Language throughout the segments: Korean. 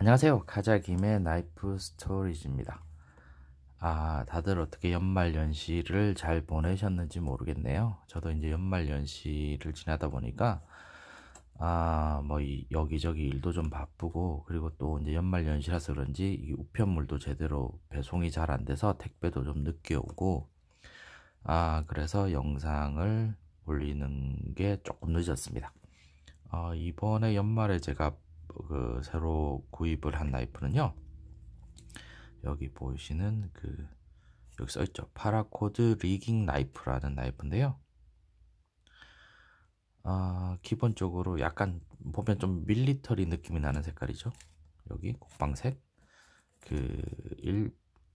안녕하세요. 가자김의 나이프 스토리즈입니다. 아, 다들 어떻게 연말연시를 잘 보내셨는지 모르겠네요. 저도 이제 연말연시를 지나다 보니까 아, 뭐 이, 여기저기 일도 좀 바쁘고 그리고 또 이제 연말연시라서 그런지 이 우편물도 제대로 배송이 잘 안 돼서 택배도 좀 늦게 오고 아, 그래서 영상을 올리는 게 조금 늦었습니다. 어, 이번에 연말에 제가 뭐 그 새로 구입을 한나이프는요 여기 보시는 이그 여기 써있죠 파라코드 리깅 나이프라는나이프인데요 아, 기본적으로 약간 보면 좀 밀리터리 느낌이 나는 색깔이죠 여기 국방색 그 일,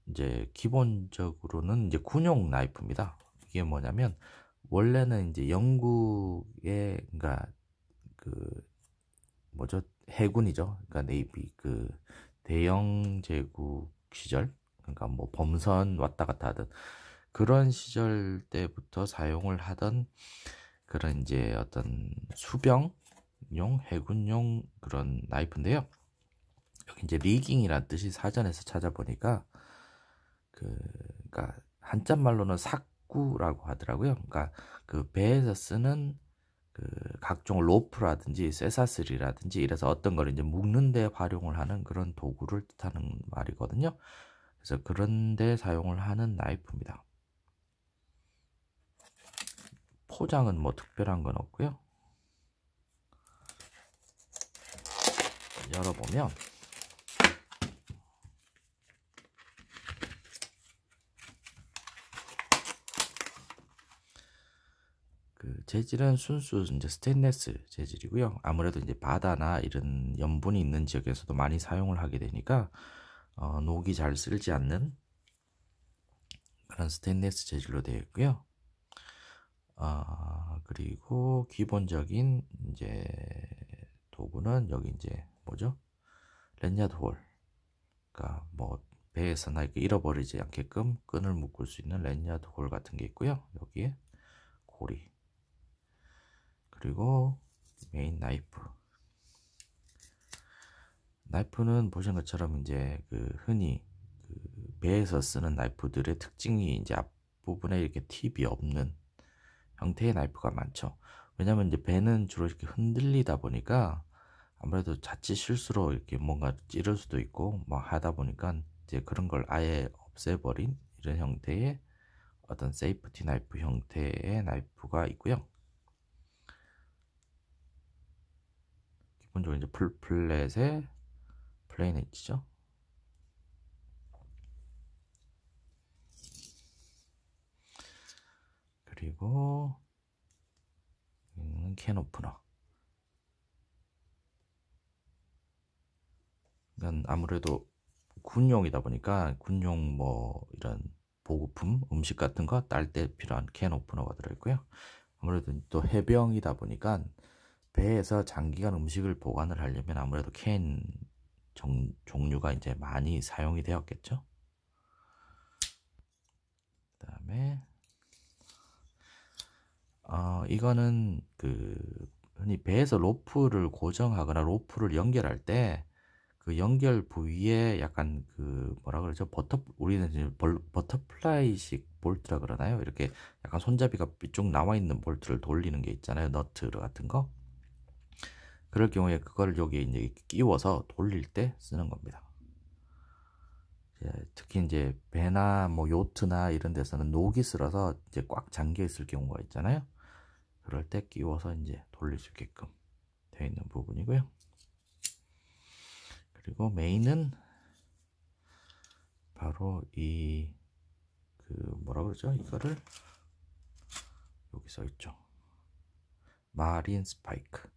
이제 기본적으로는 이제 군용 나이프입니다 이게 뭐냐면 원래는 이제 영국의 그니까그 뭐죠 해군이죠. 그러니까 네이비 그 대영 제국 시절 그러니까 뭐 범선 왔다 갔다 하던 그런 시절 때부터 사용을 하던 그런 이제 어떤 수병용 해군용 그런 나이프인데요. 여기 이제 리깅이란 뜻이 사전에서 찾아보니까 그 그러니까 한자 말로는 삭구라고 하더라고요. 그러니까 그 배에서 쓰는 그 각종 로프라든지 쇠사슬이라든지 이래서 어떤 걸 이제 묶는 데 활용을 하는 그런 도구를 뜻하는 말이거든요. 그래서 그런 데 사용을 하는 나이프입니다. 포장은 뭐 특별한 건 없고요. 열어보면 재질은 순수 이제 스테인레스 재질이고요. 아무래도 이제 바다나 이런 염분이 있는 지역에서도 많이 사용을 하게 되니까 어, 녹이 잘 쓸지 않는 그런 스테인레스 재질로 되어 있고요. 아, 그리고 기본적인 이제 도구는 여기 이제 뭐죠? 렌야드 홀. 그러니까 뭐 배에서나 이렇게 잃어버리지 않게끔 끈을 묶을 수 있는 렌야드 홀 같은 게 있고요. 여기에 고리. 그리고 메인 나이프 나이프는 보시는 것처럼 이제 그 흔히 그 배에서 쓰는 나이프들의 특징이 이제 앞부분에 이렇게 팁이 없는 형태의 나이프가 많죠. 왜냐면 이제 배는 주로 이렇게 흔들리다 보니까 아무래도 자칫 실수로 이렇게 뭔가 찌를 수도 있고 막 뭐 하다 보니까 이제 그런 걸 아예 없애버린 이런 형태의 어떤 세이프티 나이프 형태의 나이프가 있고요. 먼저 이제 플, 플랫에 플레인 엣지죠. 그리고 여기는 캔 오프너. 이건 아무래도 군용이다 보니까 군용 뭐 이런 보급품, 음식 같은 거딸 때 필요한 캔 오프너가 들어있고요. 아무래도 또 해병이다 보니까 배에서 장기간 음식을 보관을 하려면 아무래도 캔 정, 종류가 이제 많이 사용이 되었겠죠. 그 다음에 어, 이거는 그 흔히 배에서 로프를 고정하거나 로프를 연결할 때 그 연결 부위에 약간 그 뭐라 그러죠 버터 우리는 이제 벌, 버터플라이식 볼트라 그러나요 이렇게 약간 손잡이가 쭉 나와 있는 볼트를 돌리는 게 있잖아요 너트 같은 거 그럴 경우에 그걸 여기에 이제 끼워서 돌릴 때 쓰는 겁니다. 특히 이제 배나 뭐 요트나 이런 데서는 녹이 쓸어서 이제 꽉 잠겨 있을 경우가 있잖아요. 그럴 때 끼워서 이제 돌릴 수 있게끔 되어 있는 부분이고요. 그리고 메인은 바로 이 그 뭐라 그러죠? 이거를 여기 써 있죠. 마린 스파이크.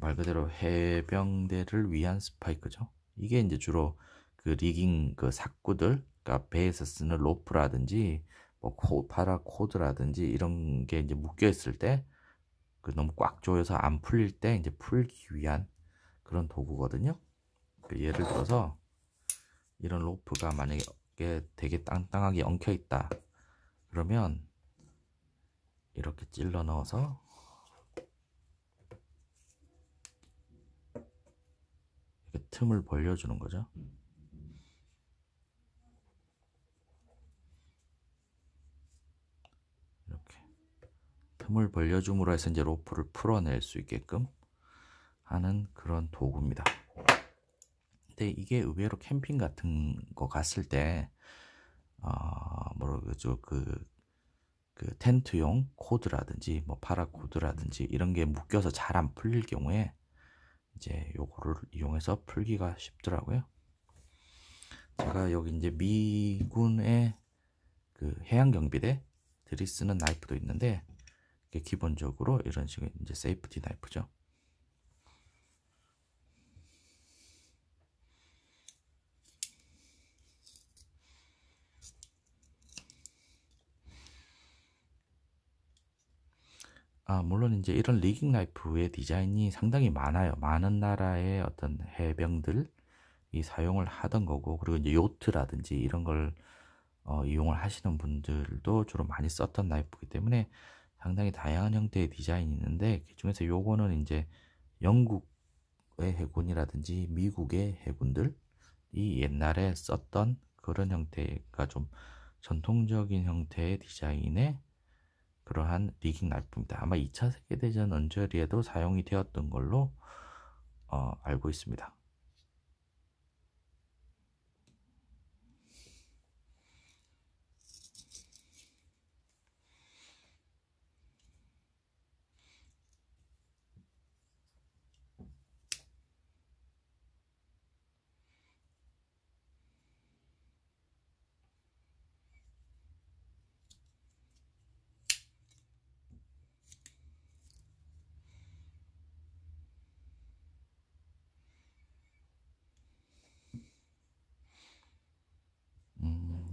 말 그대로 해병대를 위한 스파이크죠. 이게 이제 주로 그 리깅 그 삭구들, 그러니까 배에서 쓰는 로프라든지 뭐 코, 파라 코드라든지 이런 게 이제 묶여 있을 때그 너무 꽉 조여서 안 풀릴 때 이제 풀기 위한 그런 도구거든요. 그 예를 들어서 이런 로프가 만약에 되게 땅땅하게 엉켜 있다. 그러면 이렇게 찔러 넣어서 틈을 벌려주는 거죠. 이렇게 틈을 벌려줌으로 해서 이제 로프를 풀어낼 수 있게끔 하는 그런 도구입니다. 근데 이게 의외로 캠핑 같은 거 갔을 때, 어, 뭐라 그러죠, 그, 그 텐트용 코드라든지 뭐 파라 코드라든지 이런 게 묶여서 잘 안 풀릴 경우에 이제 요거를 이용해서 풀기가 쉽더라고요. 제가 여기 이제 미군의 그 해양 경비대 들이 쓰는 나이프도 있는데 기본적으로 이런 식의 이제 세이프티 나이프죠. 아, 물론 이제 이런 리깅 라이프의 디자인이 상당히 많아요. 많은 나라의 어떤 해병들이 사용을 하던 거고, 그리고 이제 요트라든지 이런 걸 어, 이용을 하시는 분들도 주로 많이 썼던 라이프이기 때문에 상당히 다양한 형태의 디자인이 있는데, 그 중에서 요거는 이제 영국의 해군이라든지 미국의 해군들이 옛날에 썼던 그런 형태가 좀 전통적인 형태의 디자인의 그러한 리깅 납입니다. 아마 2차 세계대전 언저리에도 사용이 되었던 걸로 어, 알고 있습니다.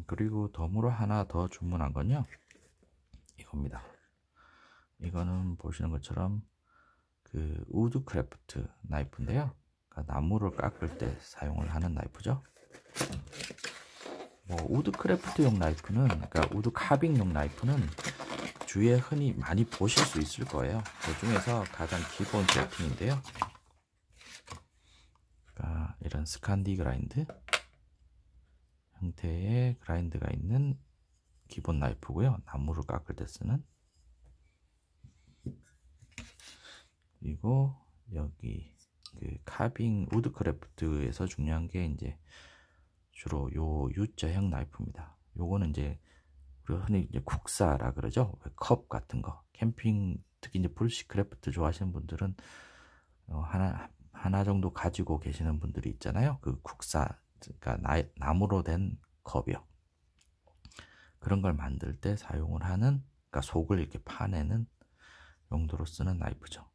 그리고 덤으로 하나 더 주문한 건요 이겁니다 이거는 보시는 것처럼 그 우드크래프트 나이프인데요 그러니까 나무를 깎을 때 사용을 하는 나이프죠 뭐 우드크래프트용 나이프는 그러니까 우드 카빙용 나이프는 주위에 흔히 많이 보실 수 있을 거예요 그 중에서 가장 기본 제품인데요 그러니까 이런 스칸디 그라인드 형태의 그라인드가 있는 기본 나이프고요. 나무를 깎을 때 쓰는 그리고 여기 그 카빙 우드크래프트에서 중요한 게 이제 주로 요 U자형 나이프입니다. 요거는 이제 우리가 흔히 이제 국사라 그러죠. 컵 같은 거. 캠핑 특히 이제 풀시크래프트 좋아하시는 분들은 어, 하나 하나 정도 가지고 계시는 분들이 있잖아요. 그 국사 그러니까 나, 무로된 컵이요. 그런 걸 만들 때 사용을 하는, 그러니까 속을 이렇게 파내는 용도로 쓰는 나이프죠.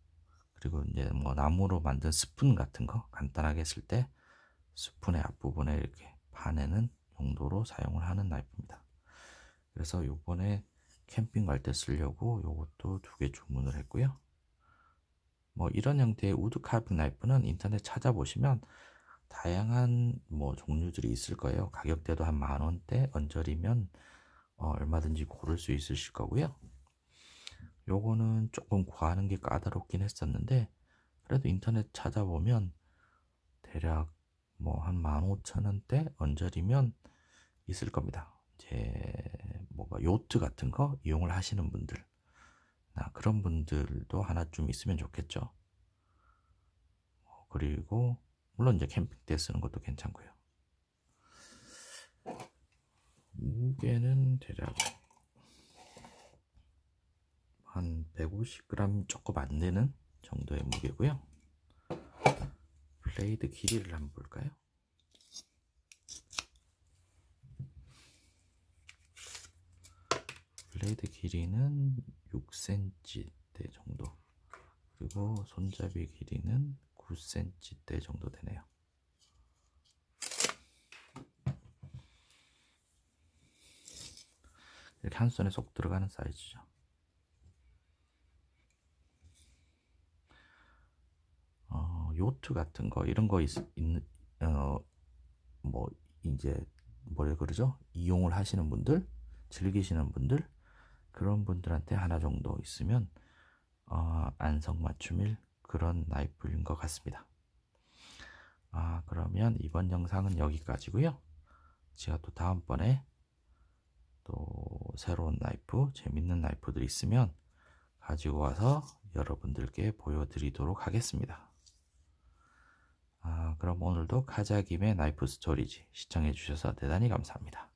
그리고 이제 뭐 나무로 만든 스푼 같은 거 간단하게 쓸 때 스푼의 앞부분에 이렇게 파내는 용도로 사용을 하는 나이프입니다. 그래서 요번에 캠핑 갈 때 쓰려고 요것도 두 개 주문을 했고요. 뭐 이런 형태의 우드 카빙 나이프는 인터넷 찾아보시면 다양한 뭐 종류들이 있을 거예요. 가격대도 한 만 원대 언저리면 어, 얼마든지 고를 수 있으실 거고요. 요거는 조금 구하는 게 까다롭긴 했었는데 그래도 인터넷 찾아보면 대략 뭐한 만 오천 원대 언저리면 있을 겁니다. 이제 뭐가 요트 같은 거 이용을 하시는 분들 나 그런 분들도 하나쯤 있으면 좋겠죠. 뭐 그리고 물론 이제 캠핑 때 쓰는 것도 괜찮고요. 무게는 대략 한 150g 조금 안 되는 정도의 무게고요. 블레이드 길이를 한번 볼까요? 블레이드 길이는 6cm대 정도 그리고 손잡이 길이는 9cm대 정도 되네요. 이렇게 한 손에 쏙 들어가는 사이즈죠. 어, 요트 같은 거 이런 거 있, 있 어, 뭐 이제 뭐라 그러죠? 이용을 하시는 분들, 즐기시는 분들 그런 분들한테 하나 정도 있으면 어, 안성맞춤일 그런 나이프인 것 같습니다. 아, 그러면 이번 영상은 여기까지고요. 제가 또 다음번에 또 새로운 나이프, 재밌는 나이프들이 있으면 가지고 와서 여러분들께 보여드리도록 하겠습니다. 아, 그럼 오늘도 카자김의 나이프 스토리지 시청해주셔서 대단히 감사합니다.